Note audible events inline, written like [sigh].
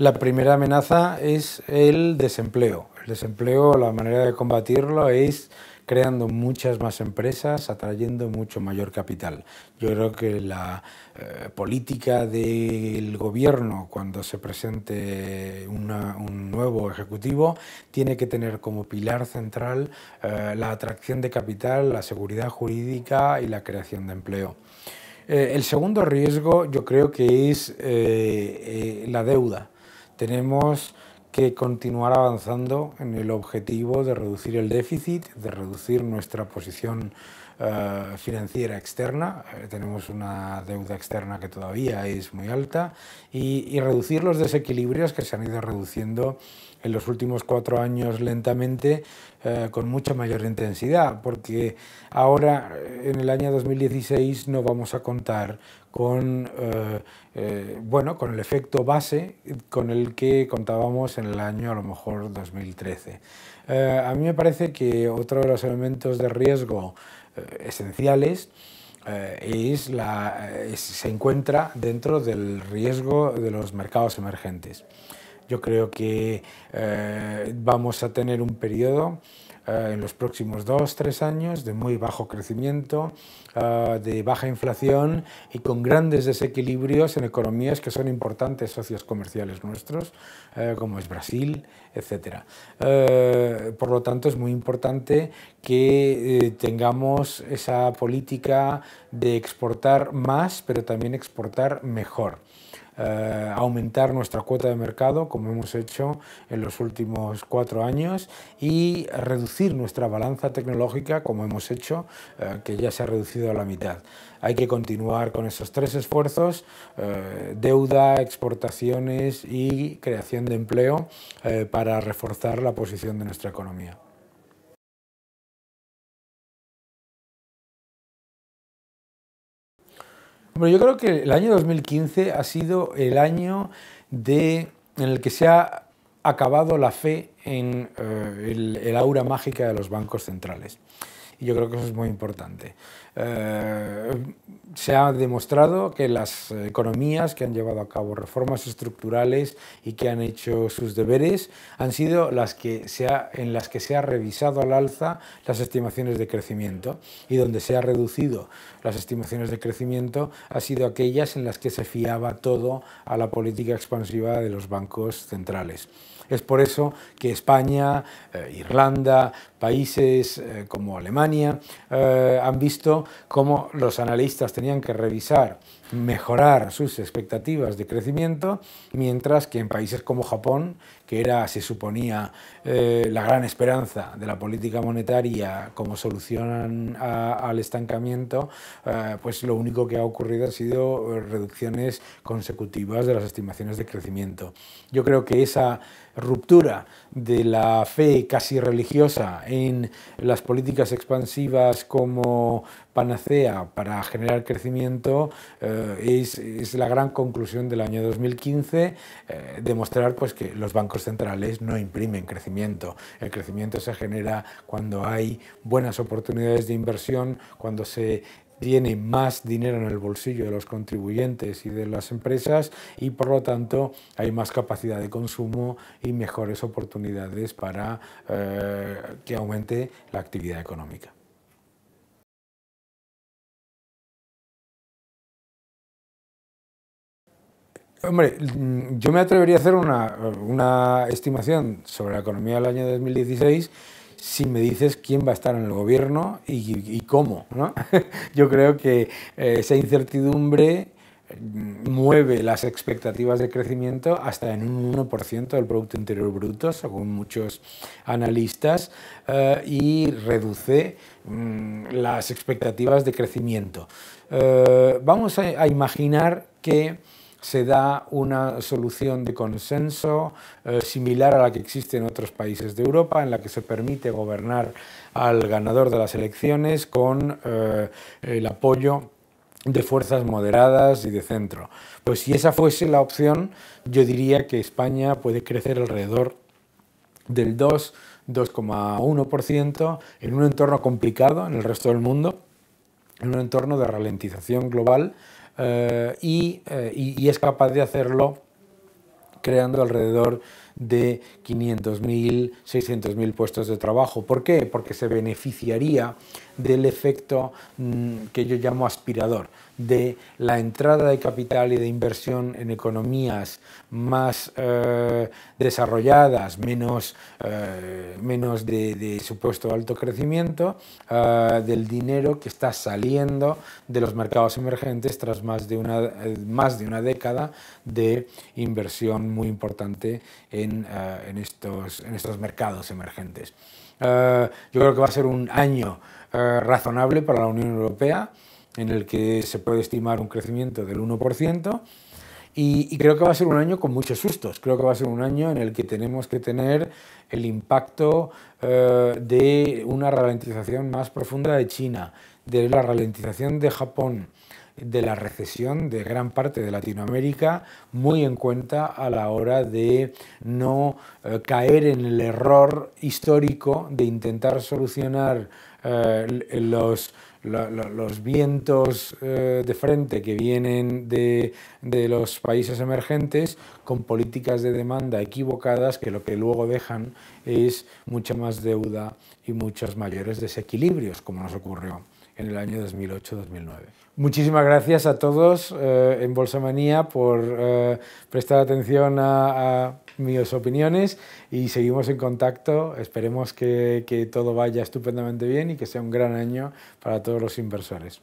La primera amenaza es el desempleo. El desempleo, la manera de combatirlo es creando muchas más empresas, atrayendo mucho mayor capital. Yo creo que la eh, política del gobierno, cuando se presente un nuevo ejecutivo, tiene que tener como pilar central eh, la atracción de capital, la seguridad jurídica y la creación de empleo. Eh, el segundo riesgo yo creo que es la deuda. Tenemos que continuar avanzando en el objetivo de reducir el déficit, de reducir nuestra posición eh, financiera externa, eh, tenemos una deuda externa que todavía es muy alta, y, reducir los desequilibrios que se han ido reduciendo en los últimos cuatro años lentamente eh, con mucha mayor intensidad, porque ahora en el año 2016 no vamos a contar con, bueno, con el efecto base con el que contábamos en el año a lo mejor 2013. a mí me parece que otro de los elementos de riesgo eh, esenciales eh, eh, es se encuentra dentro del riesgo de los mercados emergentes. Yo creo que vamos a tener un periodo eh, en los próximos dos, tres años de muy bajo crecimiento, eh, de baja inflación y con grandes desequilibrios en economías que son importantes socios comerciales nuestros, eh, como es Brasil, etc. por lo tanto, es muy importante que tengamos esa política de exportar más, pero también exportar mejor. Eh, aumentar nuestra cuota de mercado, como hemos hecho en los últimos cuatro años, y reducir nuestra balanza tecnológica, como hemos hecho, eh, que ya se ha reducido a la mitad. Hay que continuar con esos tres esfuerzos, eh, deuda, exportaciones y creación de empleo, para reforzar la posición de nuestra economía. yo creo que el año 2015 ha sido el año en el que se ha acabado la fe en eh, el aura mágica de los bancos centrales. Y yo creo que eso es muy importante. Eh, se ha demostrado que las economías que han llevado a cabo reformas estructurales y que han hecho sus deberes han sido las que se ha, en las que se ha revisado al alza las estimaciones de crecimiento y donde se ha reducido las estimaciones de crecimiento ha sido aquellas en las que se fiaba todo a la política expansiva de los bancos centrales. Es por eso que España, eh, Irlanda, países eh, como Alemania han visto cómo los analistas tenían que revisar, mejorar sus expectativas de crecimiento, mientras que en países como Japón que era, se suponía, eh, la gran esperanza de la política monetaria como solución al estancamiento, eh, pues lo único que ha ocurrido ha sido eh, reducciones consecutivas de las estimaciones de crecimiento. Yo creo que esa ruptura de la fe casi religiosa en las políticas expansivas como panacea para generar crecimiento es, es, la gran conclusión del año 2015, demostrar pues, que los bancos centrales no imprimen crecimiento. El crecimiento se genera cuando hay buenas oportunidades de inversión, cuando se tiene más dinero en el bolsillo de los contribuyentes y de las empresas y por lo tanto hay más capacidad de consumo y mejores oportunidades para eh, que aumente la actividad económica. Hombre, mm, yo me atrevería a hacer una, estimación sobre la economía del año 2016 si me dices quién va a estar en el gobierno y, cómo. [laughs] Yo creo que eh, esa incertidumbre mm, mueve las expectativas de crecimiento hasta en un 1% del Producto Interior Bruto, según muchos analistas, eh, y reduce mm, las expectativas de crecimiento. Eh, vamos a imaginar que se da una solución de consenso eh, similar a la que existe en otros países de Europa, en la que se permite gobernar al ganador de las elecciones con eh, el apoyo de fuerzas moderadas y de centro. Pues si esa fuese la opción, yo diría que España puede crecer alrededor del 2, 2,1% en un entorno complicado en el resto del mundo, en un entorno de ralentización global eh, eh, y, es capaz de hacerlo creando alrededor de 500.000, 600.000 puestos de trabajo. ¿Por qué? Porque se beneficiaría del efecto mm, que yo llamo aspirador, de la entrada de capital y de inversión en economías más eh, desarrolladas, menos, eh, menos de, supuesto alto crecimiento, eh, del dinero que está saliendo de los mercados emergentes tras más de una, más de una década de inversión muy importante eh, en, estos, en estos mercados emergentes. Eh, yo creo que va a ser un año eh, razonable para la Unión Europea, en el que se puede estimar un crecimiento del 1%, y, y, creo que va a ser un año con muchos sustos, creo que va a ser un año en el que tenemos que tener el impacto de una ralentización más profunda de China, de la ralentización de Japón, de la recesión de gran parte de Latinoamérica muy en cuenta a la hora de no eh, caer en el error histórico de intentar solucionar eh, los, los vientos eh, de frente que vienen de, los países emergentes con políticas de demanda equivocadas que lo que luego dejan es mucha más deuda y muchos mayores desequilibrios, como nos ocurrió en el año 2008-2009. Muchísimas gracias a todos eh, en en Manía por eh, prestar atención a, mis opiniones y seguimos en contacto. Esperemos que todo vaya estupendamente bien y que sea un gran año para todos los inversores.